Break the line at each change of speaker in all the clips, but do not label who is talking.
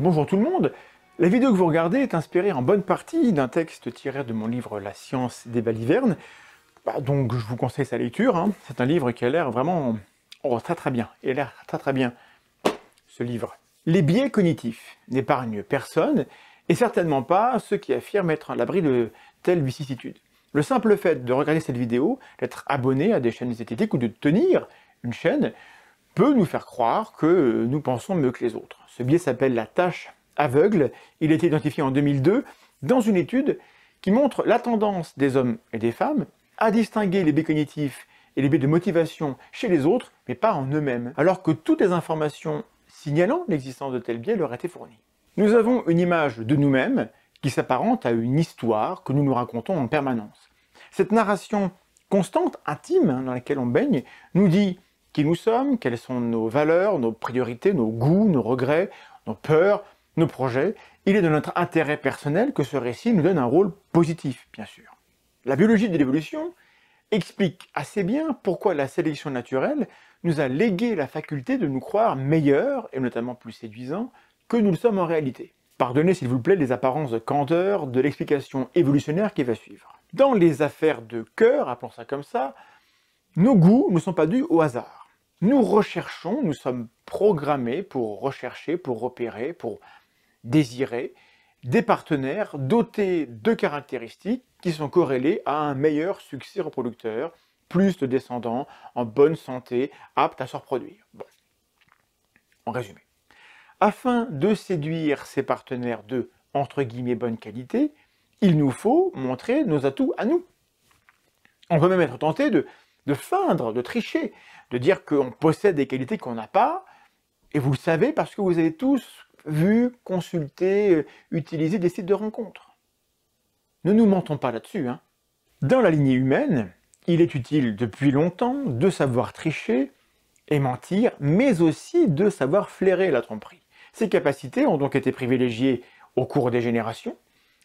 Bonjour tout le monde La vidéo que vous regardez est inspirée en bonne partie d'un texte tiré de mon livre La science des balivernes, bah, donc je vous conseille sa lecture, hein. c'est un livre qui a l'air vraiment... Oh, très très bien, il a l'air très très bien, ce livre. Les biais cognitifs n'épargnent personne, et certainement pas ceux qui affirment être à l'abri de telles vicissitudes. Le simple fait de regarder cette vidéo, d'être abonné à des chaînes zététiques ou de tenir une chaîne, peut nous faire croire que nous pensons mieux que les autres. Ce biais s'appelle la tâche aveugle. Il a été identifié en 2002 dans une étude qui montre la tendance des hommes et des femmes à distinguer les biais cognitifs et les biais de motivation chez les autres, mais pas en eux-mêmes, alors que toutes les informations signalant l'existence de tels biais leur étaient fournies. Nous avons une image de nous-mêmes qui s'apparente à une histoire que nous nous racontons en permanence. Cette narration constante, intime, hein, dans laquelle on baigne, nous dit qui nous sommes, quelles sont nos valeurs, nos priorités, nos goûts, nos regrets, nos peurs, nos projets. Il est de notre intérêt personnel que ce récit nous donne un rôle positif, bien sûr. La biologie de l'évolution explique assez bien pourquoi la sélection naturelle nous a légué la faculté de nous croire meilleurs, et notamment plus séduisants, que nous le sommes en réalité. Pardonnez s'il vous plaît les apparences de candeur de l'explication évolutionnaire qui va suivre. Dans les affaires de cœur, appelons ça comme ça, nos goûts ne sont pas dus au hasard. Nous recherchons, nous sommes programmés pour rechercher, pour repérer, pour désirer des partenaires dotés de caractéristiques qui sont corrélées à un meilleur succès reproducteur, plus de descendants, en bonne santé, aptes à se reproduire. En résumé, afin de séduire ces partenaires de entre guillemets bonne qualité, il nous faut montrer nos atouts à nous. On peut même être tenté de de feindre, de tricher, de dire qu'on possède des qualités qu'on n'a pas, et vous le savez parce que vous avez tous vu, consulté, euh, utilisé des sites de rencontres. Ne nous mentons pas là-dessus. Hein. Dans la lignée humaine, il est utile depuis longtemps de savoir tricher et mentir, mais aussi de savoir flairer la tromperie. Ces capacités ont donc été privilégiées au cours des générations,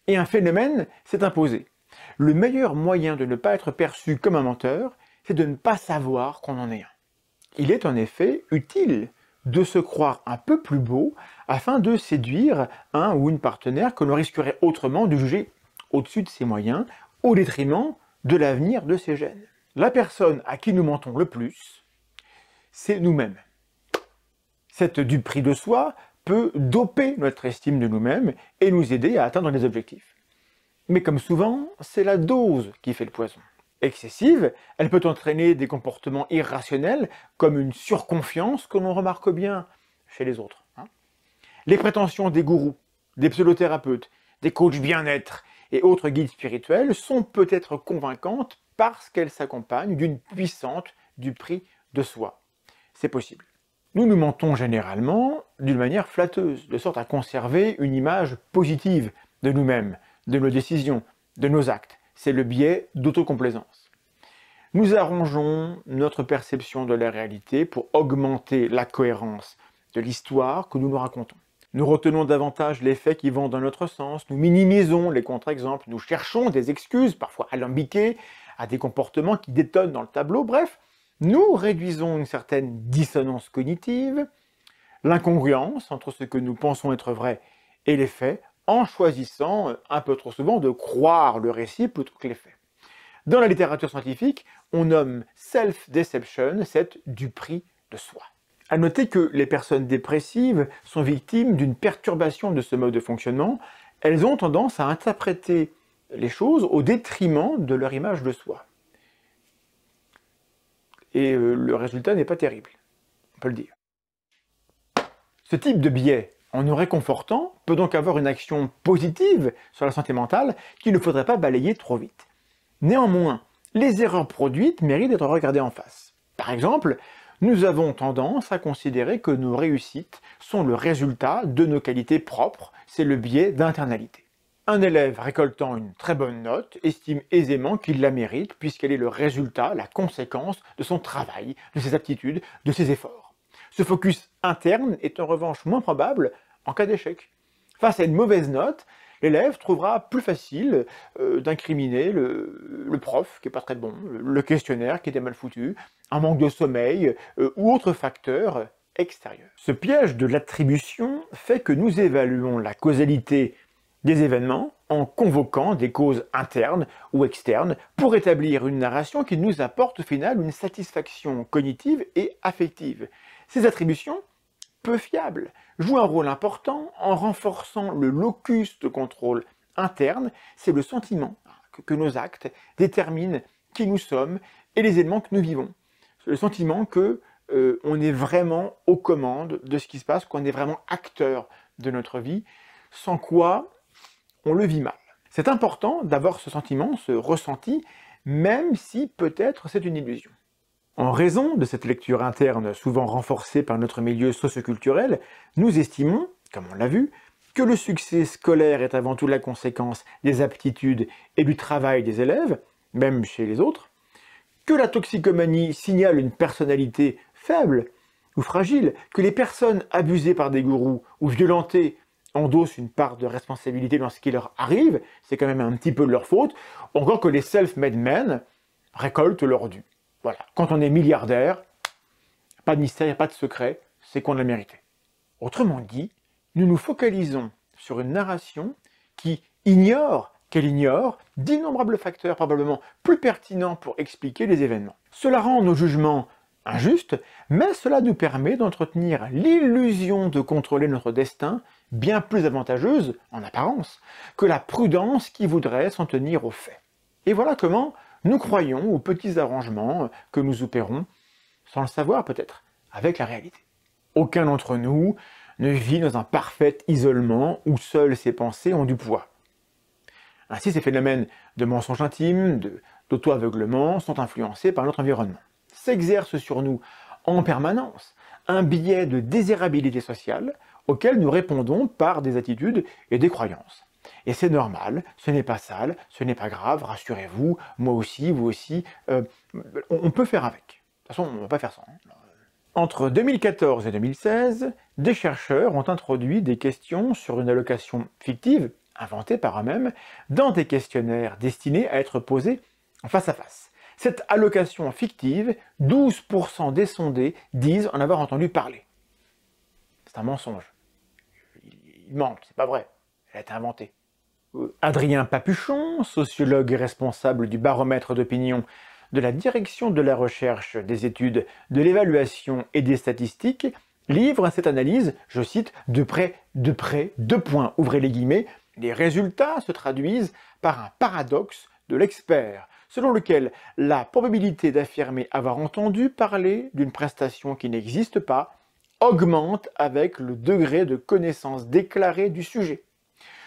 et un phénomène s'est imposé. Le meilleur moyen de ne pas être perçu comme un menteur, de ne pas savoir qu'on en est un. Il est en effet utile de se croire un peu plus beau afin de séduire un ou une partenaire que l'on risquerait autrement de juger au-dessus de ses moyens, au détriment de l'avenir de ses gènes. La personne à qui nous mentons le plus, c'est nous-mêmes. Cette duperie de soi peut doper notre estime de nous-mêmes et nous aider à atteindre les objectifs. Mais comme souvent, c'est la dose qui fait le poison excessive, elle peut entraîner des comportements irrationnels comme une surconfiance que l'on remarque bien chez les autres. Hein. Les prétentions des gourous, des pseudothérapeutes, des coachs bien-être et autres guides spirituels sont peut-être convaincantes parce qu'elles s'accompagnent d'une puissante du prix de soi. C'est possible. Nous nous mentons généralement d'une manière flatteuse, de sorte à conserver une image positive de nous-mêmes, de nos décisions, de nos actes c'est le biais d'autocomplaisance. Nous arrangeons notre perception de la réalité pour augmenter la cohérence de l'histoire que nous nous racontons. Nous retenons davantage les faits qui vont dans notre sens, nous minimisons les contre-exemples, nous cherchons des excuses, parfois alambiquées, à des comportements qui détonnent dans le tableau, bref, nous réduisons une certaine dissonance cognitive, l'incongruence entre ce que nous pensons être vrai et les faits, en choisissant euh, un peu trop souvent de croire le récit plutôt que les faits. Dans la littérature scientifique, on nomme self-deception cette prix de soi. À noter que les personnes dépressives sont victimes d'une perturbation de ce mode de fonctionnement, elles ont tendance à interpréter les choses au détriment de leur image de soi. Et euh, le résultat n'est pas terrible, on peut le dire. Ce type de biais en nous réconfortant, peut donc avoir une action positive sur la santé mentale qu'il ne faudrait pas balayer trop vite. Néanmoins, les erreurs produites méritent d'être regardées en face. Par exemple, nous avons tendance à considérer que nos réussites sont le résultat de nos qualités propres, c'est le biais d'internalité. Un élève récoltant une très bonne note estime aisément qu'il la mérite puisqu'elle est le résultat, la conséquence de son travail, de ses aptitudes, de ses efforts. Ce focus interne est en revanche moins probable en cas d'échec. Face à une mauvaise note, l'élève trouvera plus facile euh, d'incriminer le, prof qui est pas très bon, le questionnaire qui était mal foutu, un manque de sommeil euh, ou autre facteur extérieur. Ce piège de l'attribution fait que nous évaluons la causalité des événements en convoquant des causes internes ou externes pour établir une narration qui nous apporte au final une satisfaction cognitive et affective. Ces attributions, peu fiables, jouent un rôle important en renforçant le locus de contrôle interne, c'est le sentiment que, nos actes déterminent qui nous sommes et les éléments que nous vivons. Le sentiment qu'on euh, est vraiment aux commandes de ce qui se passe, qu'on est vraiment acteur de notre vie, sans quoi on le vit mal. C'est important d'avoir ce sentiment, ce ressenti, même si peut-être c'est une illusion. En raison de cette lecture interne souvent renforcée par notre milieu socioculturel, nous estimons, comme on l'a vu, que le succès scolaire est avant tout la conséquence des aptitudes et du travail des élèves, même chez les autres, que la toxicomanie signale une personnalité faible ou fragile, que les personnes abusées par des gourous ou violentées endossent une part de responsabilité dans ce qui leur arrive, c'est quand même un petit peu de leur faute, encore que les self-made men récoltent leur dû. Voilà. Quand on est milliardaire, pas de mystère, pas de secret, c'est qu'on l'a mérité. Autrement dit, nous nous focalisons sur une narration qui ignore qu'elle ignore d'innombrables facteurs probablement plus pertinents pour expliquer les événements. Cela rend nos jugements injustes, mais cela nous permet d'entretenir l'illusion de contrôler notre destin, bien plus avantageuse, en apparence, que la prudence qui voudrait s'en tenir aux faits. Et voilà comment nous croyons aux petits arrangements euh, que nous opérons, sans le savoir peut-être, avec la réalité. Aucun d'entre nous ne vit dans un parfait isolement où seules ses pensées ont du poids. Ainsi, ces phénomènes de mensonges intime, d'auto-aveuglement sont influencés par notre environnement. S'exerce sur nous en permanence un biais de désirabilité sociale auquel nous répondons par des attitudes et des croyances. Et c'est normal, ce n'est pas sale, ce n'est pas grave, rassurez-vous, moi aussi, vous aussi, euh, on, peut faire avec. De toute façon, on ne va pas faire sans. Hein. Entre 2014 et 2016, des chercheurs ont introduit des questions sur une allocation fictive, inventée par eux-mêmes, dans des questionnaires destinés à être posés en face à face. Cette allocation fictive, 12% des sondés disent en avoir entendu parler. C'est un mensonge. il manque, c'est pas vrai. Elle a été inventée. Adrien Papuchon, sociologue et responsable du baromètre d'opinion de la direction de la recherche, des études, de l'évaluation et des statistiques, livre cette analyse, je cite, de près, de près, deux points, ouvrez les guillemets, les résultats se traduisent par un paradoxe de l'expert, selon lequel la probabilité d'affirmer avoir entendu parler d'une prestation qui n'existe pas augmente avec le degré de connaissance déclarée du sujet.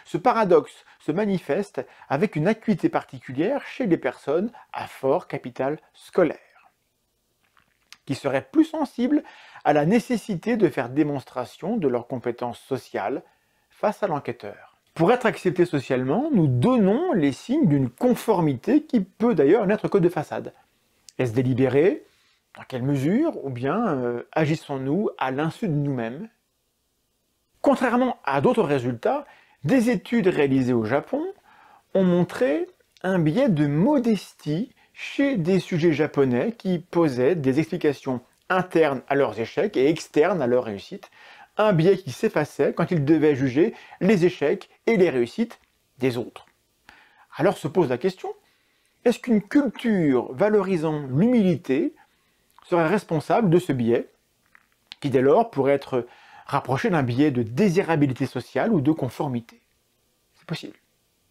Ce paradoxe se manifeste avec une acuité particulière chez les personnes à fort capital scolaire, qui seraient plus sensibles à la nécessité de faire démonstration de leurs compétences sociales face à l'enquêteur. Pour être acceptés socialement, nous donnons les signes d'une conformité qui peut d'ailleurs n'être que de façade. Est-ce délibéré Dans quelle mesure Ou bien euh, agissons-nous à l'insu de nous-mêmes Contrairement à d'autres résultats, des études réalisées au Japon ont montré un biais de modestie chez des sujets japonais qui posaient des explications internes à leurs échecs et externes à leurs réussites, un biais qui s'effaçait quand ils devaient juger les échecs et les réussites des autres. Alors se pose la question, est-ce qu'une culture valorisant l'humilité serait responsable de ce biais, qui dès lors pourrait être rapprocher d'un biais de désirabilité sociale ou de conformité. C'est possible.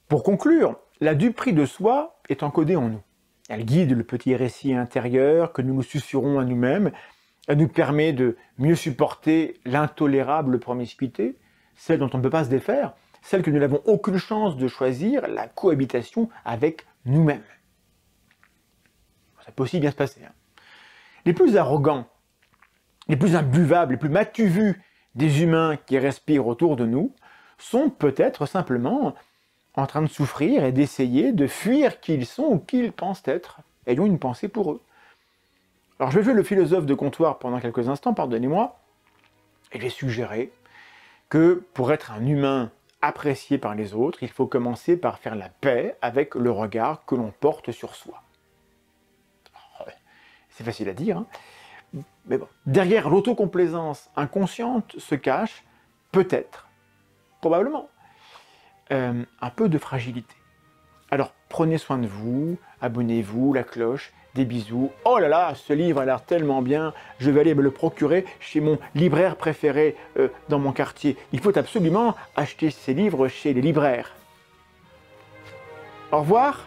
Pour conclure, la duperie de soi est encodée en nous. Elle guide le petit récit intérieur que nous nous susurons à nous-mêmes. Elle nous permet de mieux supporter l'intolérable promiscuité, celle dont on ne peut pas se défaire, celle que nous n'avons aucune chance de choisir, la cohabitation avec nous-mêmes. Ça peut aussi bien se passer. Hein. Les plus arrogants, les plus imbuvables, les plus matuvus des humains qui respirent autour de nous sont peut-être simplement en train de souffrir et d'essayer de fuir qui ils sont ou qui ils pensent être, et ont une pensée pour eux. Alors je vais jouer le philosophe de comptoir pendant quelques instants, pardonnez-moi, et je vais suggérer que pour être un humain apprécié par les autres, il faut commencer par faire la paix avec le regard que l'on porte sur soi. Oh, c'est facile à dire, hein mais bon, derrière l'autocomplaisance inconsciente se cache peut-être, probablement, euh, un peu de fragilité. Alors prenez soin de vous, abonnez-vous, la cloche, des bisous. Oh là là, ce livre a l'air tellement bien, je vais aller me le procurer chez mon libraire préféré euh, dans mon quartier. Il faut absolument acheter ces livres chez les libraires. Au revoir